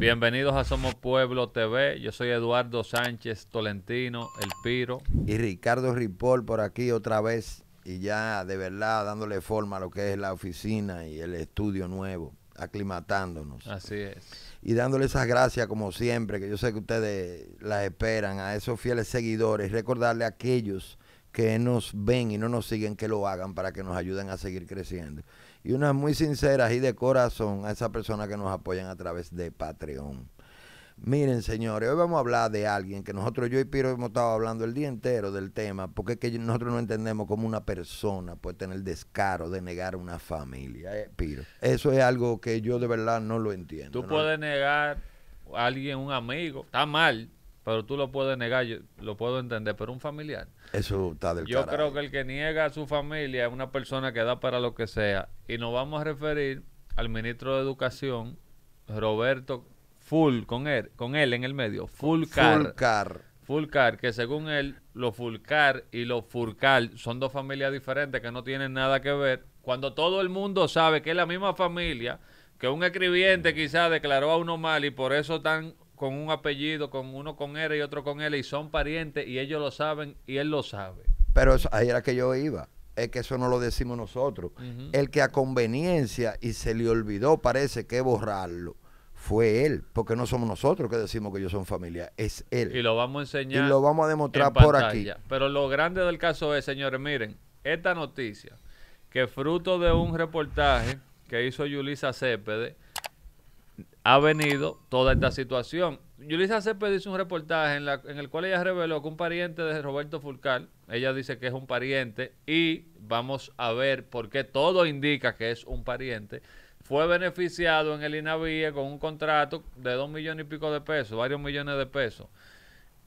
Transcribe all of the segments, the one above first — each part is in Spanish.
Bienvenidos a Somos Pueblo TV. Yo soy Eduardo Sánchez Tolentino, El Piro. Y Ricardo Ripoll por aquí otra vez. Y ya de verdad dándole forma a lo que es la oficina y el estudio nuevo, aclimatándonos. Así es. Y dándole esas gracias como siempre, que yo sé que ustedes las esperan, a esos fieles seguidores. Recordarle a aquellos que nos ven y no nos siguen que lo hagan para que nos ayuden a seguir creciendo y unas muy sinceras y de corazón a esas personas que nos apoyan a través de Patreon. Miren, señores, hoy vamos a hablar de alguien que nosotros, yo y Piro, hemos estado hablando el día entero del tema, porque es que nosotros no entendemos cómo una persona puede tener descaro de negar una familia, eh, Piro. Eso es algo que yo de verdad no lo entiendo. Tú puedes negar a alguien, un amigo, está mal, pero tú lo puedes negar, yo lo puedo entender, pero un familiar. Eso está del Yo creo que el que niega a su familia es una persona que da para lo que sea. Y nos vamos a referir al ministro de Educación, Roberto Full, con él, er, con él en el medio, Fulcar. Fulcar. Fulcar, que según él, lo Fulcar y lo Furcal son dos familias diferentes que no tienen nada que ver. Cuando todo el mundo sabe que es la misma familia, que un escribiente quizás declaró a uno mal y por eso tan con un apellido, con uno con él y otro con él, y son parientes, y ellos lo saben, y él lo sabe. Pero ahí era que yo iba. Es que eso no lo decimos nosotros. El que a conveniencia y se le olvidó, parece que borrarlo, fue él. Porque no somos nosotros que decimos que ellos son familia, es él. Y lo vamos a enseñar. Y lo vamos a demostrar por aquí. Pero lo grande del caso es, señores, miren, esta noticia, que fruto de un reportaje que hizo Yulisa Cépede ha venido toda esta situación. Yulisa Cepeda hizo un reportaje en, el cual ella reveló que un pariente de Roberto Fulcal, ella dice que es un pariente y vamos a ver por qué todo indica que es un pariente, fue beneficiado en el INAVIE con un contrato de dos millones y pico de pesos, varios millones de pesos.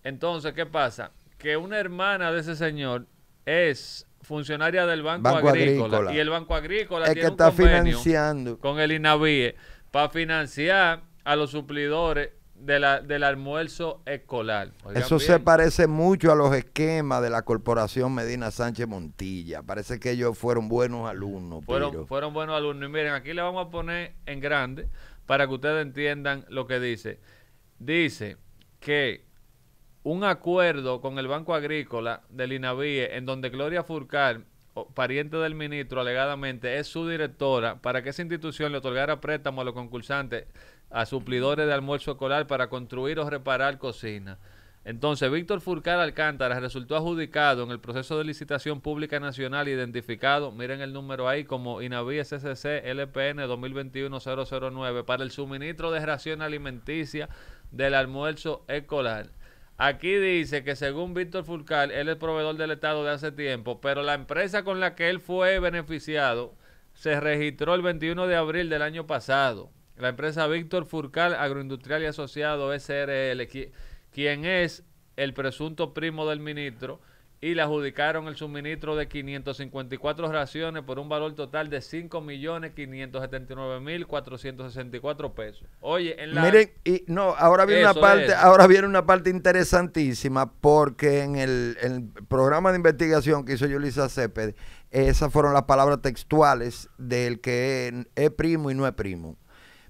Entonces, ¿qué pasa? Que una hermana de ese señor es funcionaria del Banco, Agrícola, y el Banco Agrícola es tiene que está financiando. con el INAVIE a financiar a los suplidores de la, del almuerzo escolar. Eso se parece mucho a los esquemas de la corporación Medina Sánchez Montilla. Parece que ellos fueron buenos alumnos. Fueron, fueron buenos alumnos. Y miren, aquí le vamos a poner en grande para que ustedes entiendan lo que dice. Dice que un acuerdo con el Banco Agrícola de INAVIE, en donde Gloria Furcar pariente del ministro alegadamente es su directora, para que esa institución le otorgara préstamo a los concursantes, a suplidores de almuerzo escolar para construir o reparar cocina Entonces, Víctor Furcal Alcántara resultó adjudicado en el proceso de licitación pública nacional identificado, miren el número ahí, como INAVI SCC LPN 2021-009 para el suministro de ración alimenticia del almuerzo escolar. Aquí dice que según Víctor Furcal, él es proveedor del Estado de hace tiempo, pero la empresa con la que él fue beneficiado se registró el 21 de abril del año pasado. La empresa Víctor Furcal Agroindustrial y Asociado SRL, quien es el presunto primo del ministro, y le adjudicaron el suministro de 554 raciones por un valor total de 5.579.464 pesos. Oye, en la... Miren, y no, ahora viene una parte, ahora viene una parte interesantísima porque en el, programa de investigación que hizo Yulisa Ceped, esas fueron las palabras textuales del que es primo y no es primo.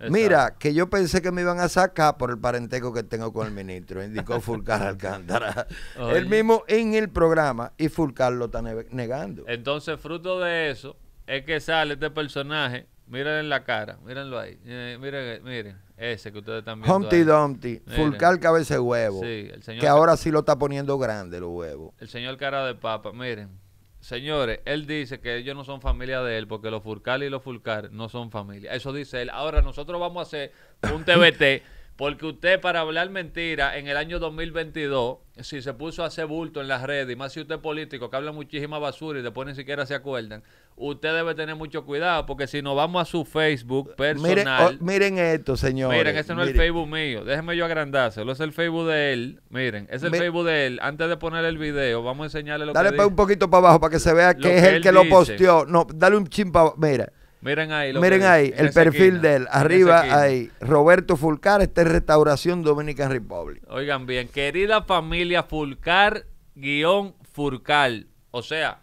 Mira, que yo pensé que me iban a sacar por el parentesco que tengo con el ministro, indicó Fulcar Alcántara. El Él mismo en el programa y Fulcar lo está negando. Entonces, fruto de eso, es que sale este personaje, miren en la cara, mírenlo ahí, eh, miren, eh, miren, ese que ustedes también. Humpty Dumpty, Fulcar cabeza huevo, sí, el que ahora sí lo está poniendo grande los huevos. El señor cara de papa, miren. Señores, él dice que ellos no son familia de él porque los Furcal y los Fulcar no son familia. Eso dice él. Ahora nosotros vamos a hacer un TBT Porque usted, para hablar mentira, en el año 2022, si se puso a hacer bulto en las redes, y más si usted es político, que habla muchísima basura y después ni siquiera se acuerdan, usted debe tener mucho cuidado, porque si nos vamos a su Facebook oh, personal... Miren, esto, señor. Miren, este no es el Facebook mío. Déjeme yo agrandárselo. Es el Facebook de él. Miren, es el Facebook de él. Antes de poner el video, vamos a enseñarle lo que Dale un poquito para abajo para que se vea que es el que lo posteó. No, dale un chin Mira. Miren ahí. el perfil de él. Arriba ahí. Roberto Fulcar, este es Restauración Dominican Republic. Oigan bien, querida familia Fulcar, guión Furcal. O sea,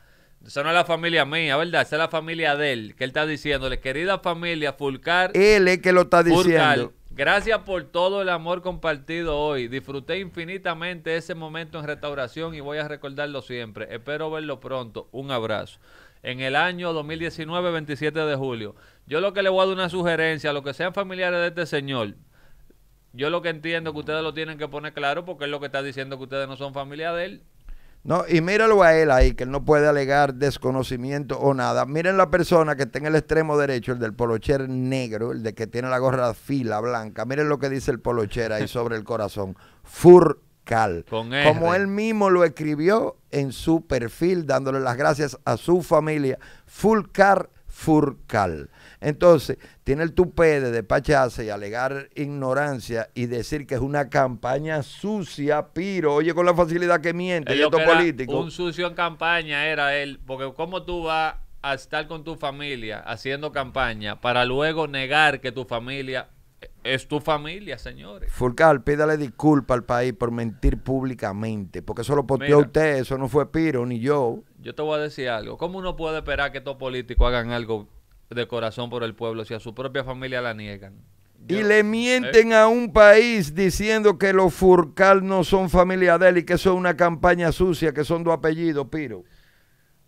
esa no es la familia mía, ¿verdad? Esa es la familia de él, que él está diciéndole, querida familia Fulcar. Él es que lo está diciendo. gracias por todo el amor compartido hoy. Disfruté infinitamente ese momento en restauración y voy a recordarlo siempre. Espero verlo pronto. Un abrazo en el año 2019, 27 de julio. Yo lo que le voy a dar una sugerencia a los que sean familiares de este señor, yo lo que entiendo que ustedes lo tienen que poner claro porque es lo que está diciendo que ustedes no son familia de él. No, y míralo a él ahí, que él no puede alegar desconocimiento o nada. Miren la persona que está en el extremo derecho, el del polocher negro, el de que tiene la gorra fila blanca. Miren lo que dice el polocher ahí sobre el corazón. Fur como él mismo lo escribió en su perfil, dándole las gracias a su familia, Fulcar Furcal. Entonces, tiene el tupé de despacharse y alegar ignorancia y decir que es una campaña sucia, piro. Oye, con la facilidad que miente, esto político. Un sucio en campaña era él, porque ¿cómo tú vas a estar con tu familia haciendo campaña para luego negar que tu familia es tu familia, señores. Furcal, pídale disculpas al país por mentir públicamente, porque eso lo posteó usted, eso no fue Piro ni yo. Yo te voy a decir algo. ¿Cómo uno puede esperar que estos políticos hagan algo de corazón por el pueblo si a su propia familia la niegan? y le eh. mienten a un país diciendo que los Furcal no son familia de él y que eso es una campaña sucia, que son dos apellidos, Piro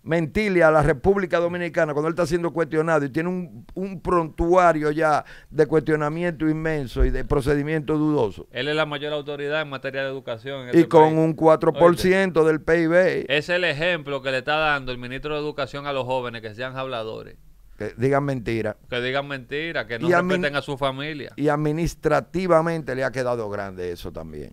mentirle a la República Dominicana cuando él está siendo cuestionado y tiene un, prontuario ya de cuestionamiento inmenso y de procedimiento dudoso. Él es la mayor autoridad en materia de educación. y este con un 4% del PIB. Es el ejemplo que le está dando el ministro de Educación a los jóvenes que sean habladores. Que digan mentira. Que digan mentira, que no respeten a su familia. Y administrativamente le ha quedado grande eso también.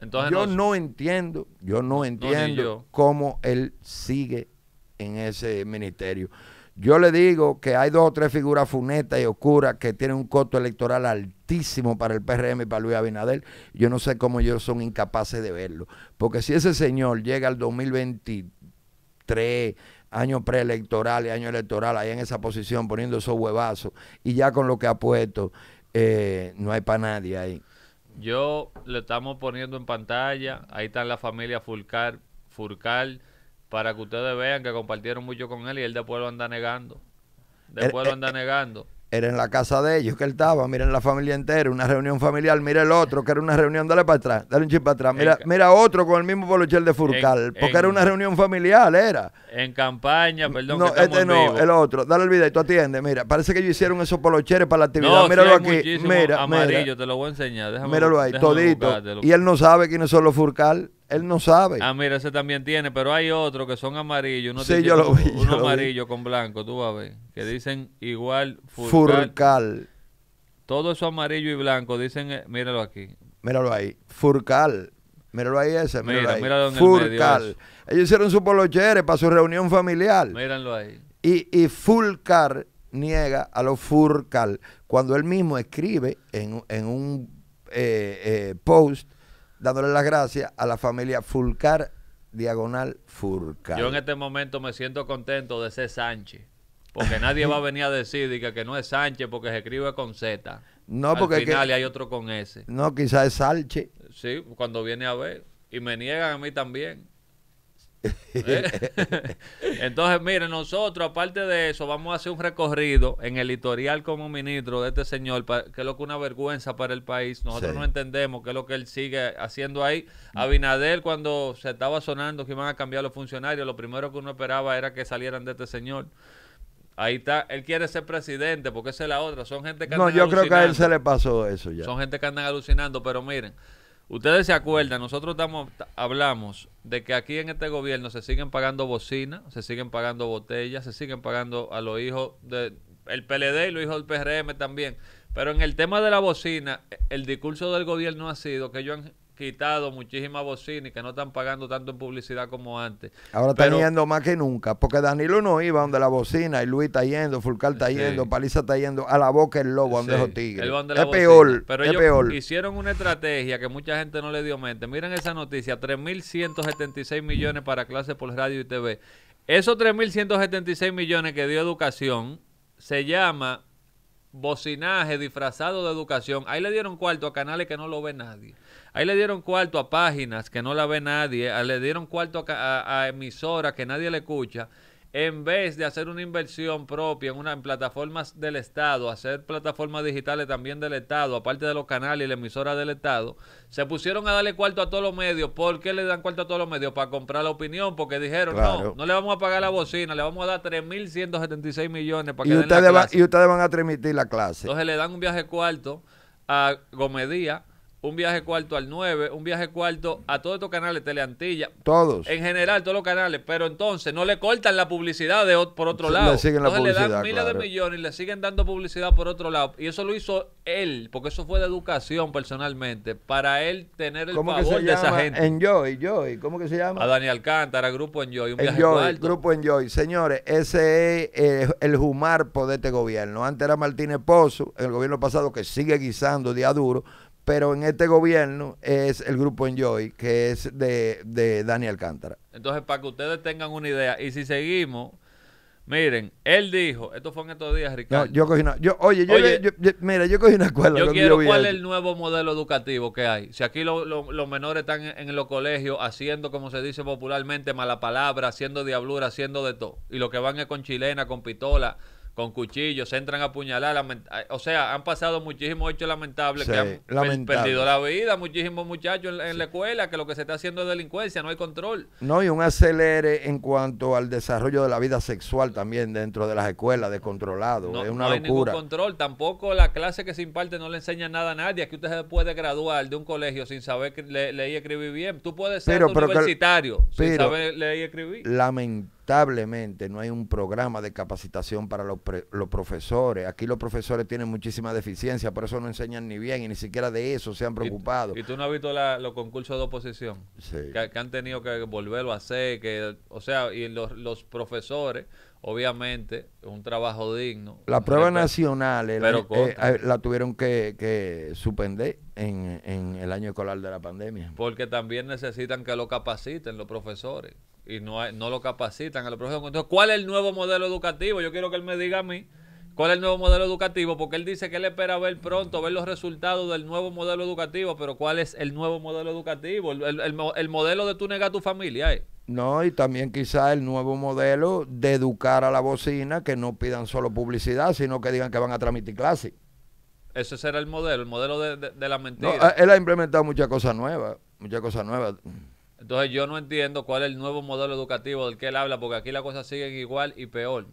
Entonces yo no, entiendo, yo no entiendo cómo él sigue en ese ministerio. Yo le digo que hay dos o tres figuras funetas y oscuras que tienen un costo electoral altísimo para el PRM y para Luis Abinader. Yo no sé cómo ellos son incapaces de verlo. Porque si ese señor llega al 2023, año preelectoral y año electoral, ahí en esa posición poniendo esos huevazos y ya con lo que ha puesto, eh, no hay para nadie ahí. Yo le estamos poniendo en pantalla. Ahí está la familia Furcal. Furcal para que ustedes vean que compartieron mucho con él y él después lo anda negando. Eh, después lo eh, anda negando. Era en la casa de ellos que él estaba, miren la familia entera, una reunión familiar, mira el otro, que era una reunión, dale para atrás, dale un chip para atrás, mira, mira otro con el mismo polochel de Furcal, porque era una reunión familiar, era. En campaña, perdón. Este no, este no, el otro, dale el video, tú atiendes, mira, parece que ellos hicieron esos polocheres para la actividad, míralo aquí, mira, amarillo, te lo voy a enseñar, déjame, Míralo ahí, todito, y él no sabe quiénes son los Furcal. Él no sabe. Ah, mira, ese también tiene, pero hay otros que son amarillos. Uno sí, yo lo vi. Uno amarillo con blanco, tú vas a ver. Que dicen igual furcal. furcal. Todo eso amarillo y blanco, dicen, eh, míralo aquí. Míralo ahí. Furcal. Míralo ahí ese, míralo Mira, ahí. Furcal. Ellos hicieron su polochere para su reunión familiar. Míralo ahí. Y, y Fulcar niega a los Furcal cuando él mismo escribe en, en un eh, eh, post dándole las gracias a la familia Fulcar Diagonal Fulcar. Yo en este momento me siento contento de ser Sánchez. Porque nadie va a venir a decir que no es Sánchez porque se escribe con Z. No, Al porque. Al final hay otro con S. No, quizás es Sánchez. Sí, cuando viene a ver. Y me niegan a mí también. Entonces, miren, nosotros, aparte de eso, vamos a hacer un recorrido en el editorial como ministro de este señor, que es lo que una vergüenza para el país. Nosotros no entendemos qué es lo que él sigue haciendo ahí. Abinader, cuando se estaba sonando que iban a cambiar los funcionarios, lo primero que uno esperaba era que salieran de este señor. Ahí está, él quiere ser presidente porque esa es la otra. Son gente que No, yo creo que a él se le pasó eso ya. Son gente que andan alucinando, pero miren, Ustedes se acuerdan, nosotros estamos hablamos de que aquí en este gobierno se siguen pagando bocinas, se siguen pagando botellas, se siguen pagando a los hijos del de, PLD y los hijos del PRM también. Pero en el tema de la bocina, el discurso del gobierno ha sido que ellos han quitado muchísimas bocinas y que no están pagando tanto en publicidad como antes. Ahora están yendo más que nunca, porque Danilo no iba donde la bocina, y Luis está yendo, Fulcar está yendo, Paliza está yendo, a la boca el lobo, donde sí, es peor, Pero es peor. hicieron una estrategia que mucha gente no le dio mente. Miren esa noticia, 3.176 millones para clases por radio y TV. Esos 3.176 millones que dio educación se llama bocinaje disfrazado de educación. Ahí le dieron cuarto a canales que no lo ve nadie. Ahí le dieron cuarto a páginas que no la ve nadie, ah, le dieron cuarto a, Emisora, emisoras que nadie le escucha, en vez de hacer una inversión propia en, una, plataformas del Estado, hacer plataformas digitales también del Estado, aparte de los canales y la emisora del Estado, se pusieron a darle cuarto a todos los medios. ¿Por qué le dan cuarto a todos los medios? Para comprar la opinión, porque dijeron, no, no le vamos a pagar la bocina, le vamos a dar 3.176 millones para que ¿Y den la clase. y ustedes van a transmitir la clase. Entonces le dan un viaje cuarto a Gomedía, un viaje cuarto al 9, un viaje cuarto a todos estos canales, Teleantilla. Todos. En general, todos los canales. Pero entonces no le cortan la publicidad de, por otro lado. Le siguen la dan miles de millones y le siguen dando publicidad por otro lado. Y eso lo hizo él, porque eso fue de educación personalmente, para él tener el favor de esa gente. Enjoy, Joy, ¿cómo que se llama? A Daniel Cántara Grupo Enjoy, un viaje cuarto. Grupo Enjoy. Señores, ese es eh, el jumarpo de este gobierno. Antes era Martínez Pozo, el gobierno pasado, que sigue guisando día duro pero en este gobierno es el grupo Enjoy, que es de, de Dani Alcántara. Entonces, para que ustedes tengan una idea, y si seguimos, miren, él dijo, esto fue en estos días, Ricardo. yo cogí una, yo, oye, yo, mira, yo cogí una cuerda. Yo quiero cuál es el nuevo modelo educativo que hay. Si aquí los menores están en, en, los colegios haciendo, como se dice popularmente, mala palabra, haciendo diablura, haciendo de todo. Y lo que van es con chilena, con pistola con cuchillos, se entran a apuñalar. Eh, o sea, han pasado muchísimos hechos lamentables que han perdido la vida, muchísimos muchachos en, la escuela, que lo que se está haciendo es delincuencia, no hay control. No, y un acelere en cuanto al desarrollo de la vida sexual también dentro de las escuelas, descontrolado. No, es una no hay ningún control, tampoco la clase que se imparte no le enseña nada a nadie. Aquí usted puede graduar de un colegio sin saber leer y escribir bien. Tú puedes ser universitario sin saber leer y escribir. Lamentable lamentablemente no hay un programa de capacitación para los, profesores. Aquí los profesores tienen muchísima deficiencia, por eso no enseñan ni bien y ni siquiera de eso se han preocupado. ¿Y, tú no has visto los concursos de oposición? Que, han tenido que volverlo a hacer, que, o sea, y los, profesores obviamente, un trabajo digno. La prueba nacional eh, eh, la tuvieron que, que suspender en, en, el año escolar de la pandemia. Porque también necesitan que lo capaciten los profesores y no, no lo capacitan a los profesores. ¿cuál es el nuevo modelo educativo? Yo quiero que él me diga a mí cuál es el nuevo modelo educativo, porque él dice que él espera ver pronto, ver los resultados del nuevo modelo educativo, pero ¿cuál es el nuevo modelo educativo? El, modelo de tú negar a tu familia. ¿eh? No, y también quizá el nuevo modelo de educar a la bocina, que no pidan solo publicidad, sino que digan que van a transmitir clases. Ese será el modelo, el modelo de, de, la mentira. él ha implementado muchas cosas nuevas, muchas cosas nuevas. Entonces yo no entiendo cuál es el nuevo modelo educativo del que él habla, porque aquí las cosas siguen igual y peor.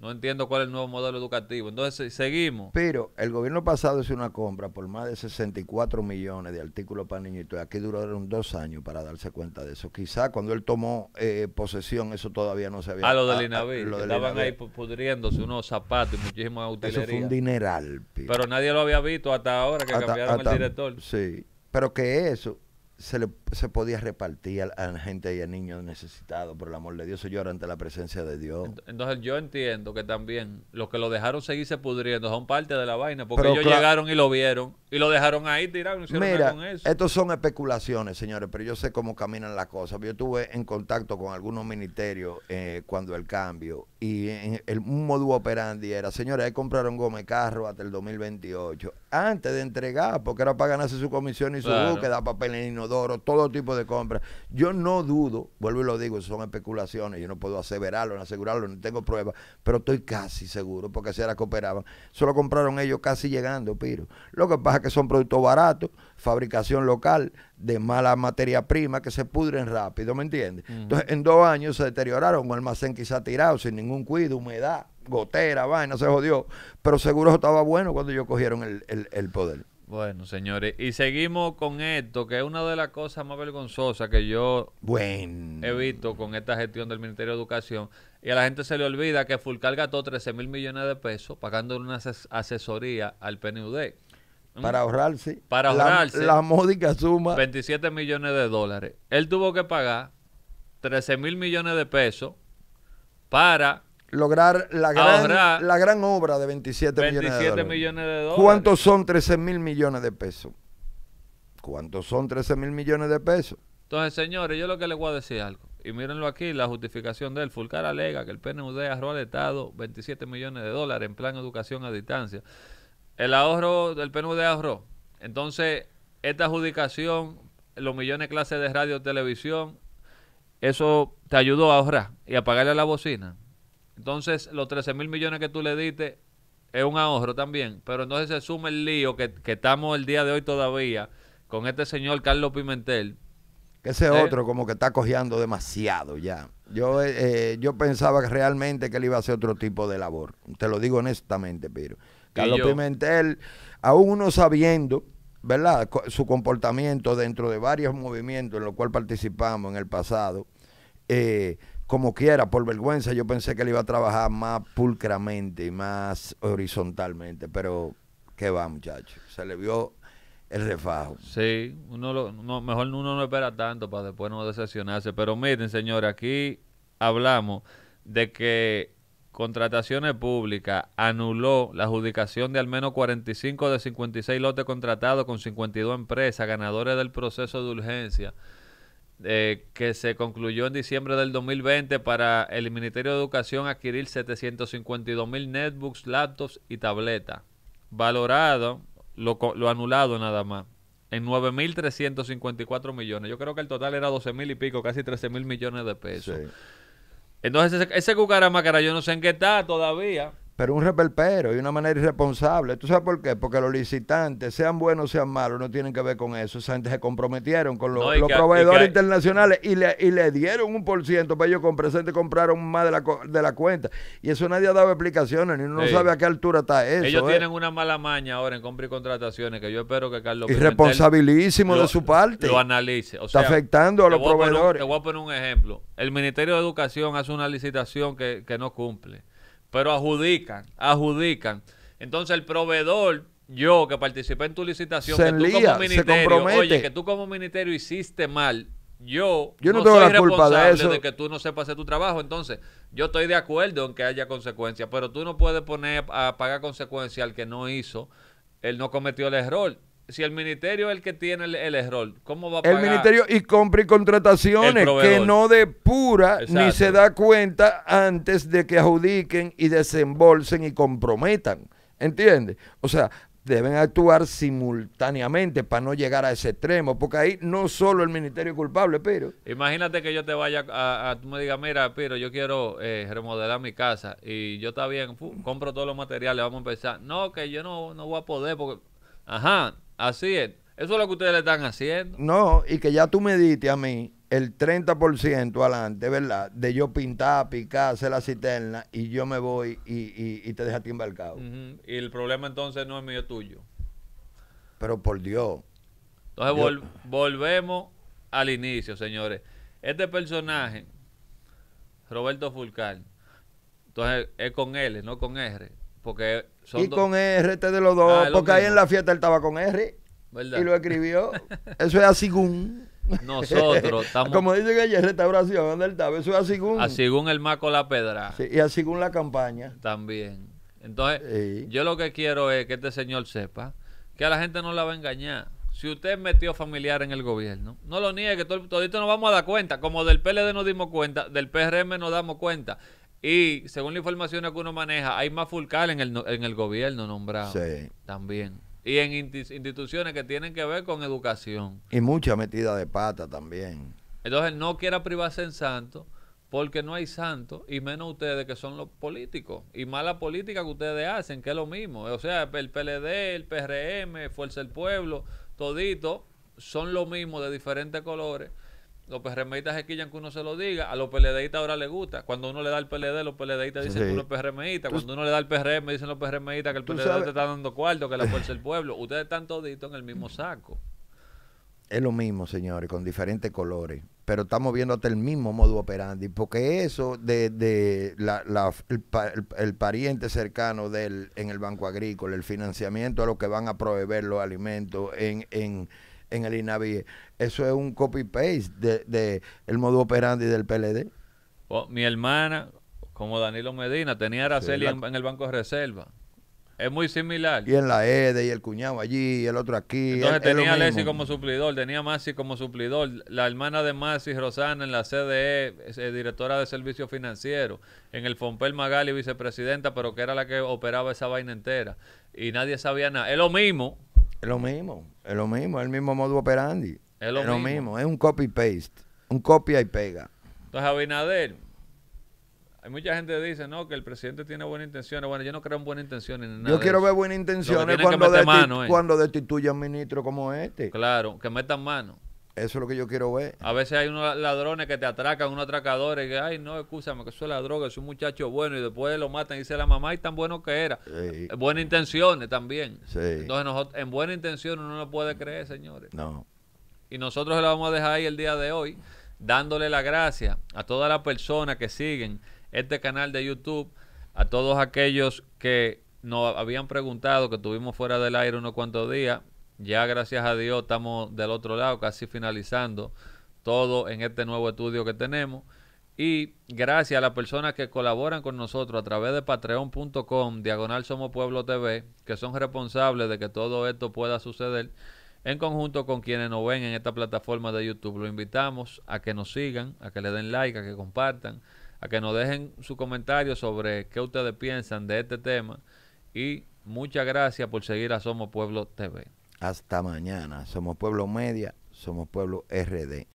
No entiendo cuál es el nuevo modelo educativo. Entonces seguimos. Pero el gobierno pasado hizo una compra por más de 64 millones de artículos para niñitos. Aquí duraron dos años para darse cuenta de eso. Quizá cuando él tomó eh, posesión, eso todavía no se había. Ah, lo del INAVI, estaban ahí pudriéndose unos zapatos y muchísimas utilería. Eso fue un dineral. Pero nadie lo había visto hasta ahora que cambiaron el director. Sí. Pero que eso, se, le, se podía repartir a, la gente y a niños necesitados, por el amor de Dios, se llora ante la presencia de Dios. Entonces yo entiendo que también los que lo dejaron seguirse pudriendo son parte de la vaina, porque ellos llegaron y lo vieron y lo dejaron ahí tirado. mira, estos son especulaciones, señores, pero yo sé cómo caminan las cosas. Yo estuve en contacto con algunos ministerios eh, cuando el cambio y en el, modo operandi era, señores, ahí compraron Gómez Carro hasta el 2028, antes de entregar, porque era para ganarse su comisión y su claro. búsqueda, papel en inodoro, todo tipo de compras. Yo no dudo, vuelvo y lo digo, son especulaciones, yo no puedo aseverarlo, no asegurarlo, no tengo pruebas, pero estoy casi seguro, porque si era que operaban. Solo compraron ellos casi llegando, Piro. Lo que pasa es que son productos baratos, fabricación local de mala materia prima que se pudren rápido, ¿me entiendes? Entonces, en dos años se deterioraron, un almacén quizá tirado, sin ningún cuido, humedad, gotera, vaina, se jodió. Pero seguro estaba bueno cuando ellos cogieron el, poder. Bueno, señores, y seguimos con esto, que es una de las cosas más vergonzosas que yo he visto con esta gestión del Ministerio de Educación. Y a la gente se le olvida que Fulcar gastó 13 mil millones de pesos pagando una asesoría al PNUD para ahorrarse, para la, módica suma 27 millones de dólares. Él tuvo que pagar 13 mil millones de pesos para lograr la gran, la gran obra de 27, millones, de dólares. ¿Cuántos son 13 mil millones de pesos? ¿Cuántos son 13 mil millones de pesos? Entonces, señores, yo lo que les voy a decir algo. Y mírenlo aquí, la justificación de él Fulcar alega que el PNUD agarró al Estado 27 millones de dólares en plan educación a distancia el ahorro del de ahorro Entonces, esta adjudicación, los millones de clases de radio, y televisión, eso te ayudó a ahorrar y a pagarle a la bocina. Entonces, los 13 mil millones que tú le diste es un ahorro también. Pero entonces se suma el lío que, que estamos el día de hoy todavía con este señor Carlos Pimentel. que Ese eh. otro como que está cojeando demasiado ya. Yo, eh, eh, yo pensaba que realmente que él iba a hacer otro tipo de labor. Te lo digo honestamente, pero Carlos Pimentel, aún uno sabiendo, ¿verdad? Su comportamiento dentro de varios movimientos en los cuales participamos en el pasado, eh, como quiera, por vergüenza, yo pensé que él iba a trabajar más pulcramente y más horizontalmente, pero qué va, muchachos. Se le vio el refajo. Sí, uno lo, mejor uno no espera tanto para después no decepcionarse. Pero miren, señores, aquí hablamos de que Contrataciones Públicas anuló la adjudicación de al menos 45 de 56 lotes contratados con 52 empresas ganadores del proceso de urgencia eh, que se concluyó en diciembre del 2020 para el Ministerio de Educación adquirir 752 mil netbooks, laptops y tabletas. Valorado, lo, anulado nada más, en 9.354 millones. Yo creo que el total era 12 mil y pico, casi 13 mil millones de pesos. Sí. Entonces ese, ese macara, yo no sé en qué está todavía pero un reperpero y una manera irresponsable. ¿Tú sabes por qué? Porque los licitantes, sean buenos o sean malos, no tienen que ver con eso. Esa gente se comprometieron con los, proveedores internacionales y le, dieron un por ciento para ellos presente compraron más de la, cuenta. Y eso nadie ha dado explicaciones, ni uno sabe a qué altura está eso. Ellos ¿eh? tienen una mala maña ahora en compra y contrataciones que yo espero que Carlos. Irresponsabilísimo de su parte. Lo analice. O está afectando a los proveedores. te voy a poner un ejemplo. El Ministerio de Educación hace una licitación que, que no cumple pero adjudican, adjudican. Entonces el proveedor, yo que participé en tu licitación, que tú como ministerio, oye, que tú como ministerio hiciste mal, yo, yo no, soy responsable de, que tú no sepas hacer tu trabajo. Entonces, yo estoy de acuerdo en que haya consecuencias, pero tú no puedes poner a pagar consecuencias al que no hizo, él no cometió el error si el ministerio es el que tiene el, error, ¿cómo va a pagar? El ministerio y compra y contrataciones que no depura ni se da cuenta antes de que adjudiquen y desembolsen y comprometan. ¿Entiendes? O sea, deben actuar simultáneamente para no llegar a ese extremo, porque ahí no solo el ministerio es culpable, pero... Imagínate que yo te vaya a, tú me digas, mira, pero yo quiero eh, remodelar mi casa y yo está bien, compro todos los materiales, vamos a empezar. No, que yo no, no voy a poder porque... Ajá, Así es. Eso es lo que ustedes le están haciendo. No, y que ya tú me diste a mí el 30% adelante, ¿verdad? De yo pintar, picar, hacer la cisterna y yo me voy y, te deja a ti embarcado. Y el problema entonces no es mío, tuyo. Pero por Dios. Entonces volvemos al inicio, señores. Este personaje, Roberto Fulcar entonces es con L, no con R y con R, este de los dos, ah, porque ahí en la fiesta él estaba con R. Y lo escribió. Eso es así Nosotros estamos. Como dicen que en restauración, ¿dónde él estaba? Eso es así Así el maco la pedra. y así la campaña. También. Entonces, yo lo que quiero es que este señor sepa que a la gente no la va a engañar. Si usted metió familiar en el gobierno, no lo niegue, que todito nos vamos a dar cuenta. Como del PLD nos dimos cuenta, del PRM nos damos cuenta. Y según la información que uno maneja, hay más fulcal en el, en el gobierno nombrado. También. Y en instituciones que tienen que ver con educación. Y mucha metida de pata también. Entonces, no quiera privarse en santos, porque no hay santos, y menos ustedes que son los políticos. Y mala política que ustedes hacen, que es lo mismo. O sea, el PLD, el PRM, Fuerza del Pueblo, todito, son lo mismo de diferentes colores los PRMistas se quillan que uno se lo diga. A los PLDistas ahora les gusta. Cuando uno le da el PLD, los PLDistas dicen que uno es Cuando uno le da el PRM, dicen los PRMistas que el PLD te está dando cuarto, que la fuerza del pueblo. Ustedes están toditos en el mismo saco. Es lo mismo, señores, con diferentes colores. Pero estamos viendo hasta el mismo modo operandi. Porque eso de, de la, la, el, pariente cercano del, en el Banco Agrícola, el financiamiento a los que van a proveer los alimentos, en, en en el INAVIE. Eso es un copy-paste del de, el modo operandi del PLD. mi hermana, como Danilo Medina, tenía Araceli en, el Banco de Reserva. Es muy similar. Y en la EDE, y el cuñado allí, y el otro aquí. Entonces tenía a Lessi como suplidor, tenía a Masi como suplidor. La hermana de Masi, Rosana, en la CDE, es, directora de servicios financieros. En el Fompel Magali, vicepresidenta, pero que era la que operaba esa vaina entera. Y nadie sabía nada. Es lo mismo, es lo mismo, es lo mismo, es el mismo modo operandi. Es lo, mismo. es un copy-paste, un copia y pega. Entonces, Abinader, hay mucha gente que dice, no, que el presidente tiene buenas intenciones. Bueno, yo no creo en buenas intenciones. nada yo quiero ver buenas intenciones cuando, eh. cuando destituyan ministros como este. Claro, que metan mano. Eso es lo que yo quiero ver. A veces hay unos ladrones que te atracan, unos atracadores que, ay, no, escúchame, que eso es la droga, es un muchacho bueno y después lo matan y dice la mamá y tan bueno que era. Eh, buenas intenciones también. Entonces, en buenas intenciones uno no puede creer, señores. No. Y nosotros lo vamos a dejar ahí el día de hoy, dándole la gracia a todas las personas que siguen este canal de YouTube, a todos aquellos que nos habían preguntado, que estuvimos fuera del aire unos cuantos días, ya gracias a Dios estamos del otro lado, casi finalizando todo en este nuevo estudio que tenemos. Y gracias a las personas que colaboran con nosotros a través de patreon.com, diagonal Somos Pueblo TV, que son responsables de que todo esto pueda suceder, en conjunto con quienes nos ven en esta plataforma de YouTube. Los invitamos a que nos sigan, a que le den like, a que compartan, a que nos dejen su comentario sobre qué ustedes piensan de este tema. Y muchas gracias por seguir a Somos Pueblo TV. Hasta mañana. Somos Pueblo Media, somos Pueblo RD.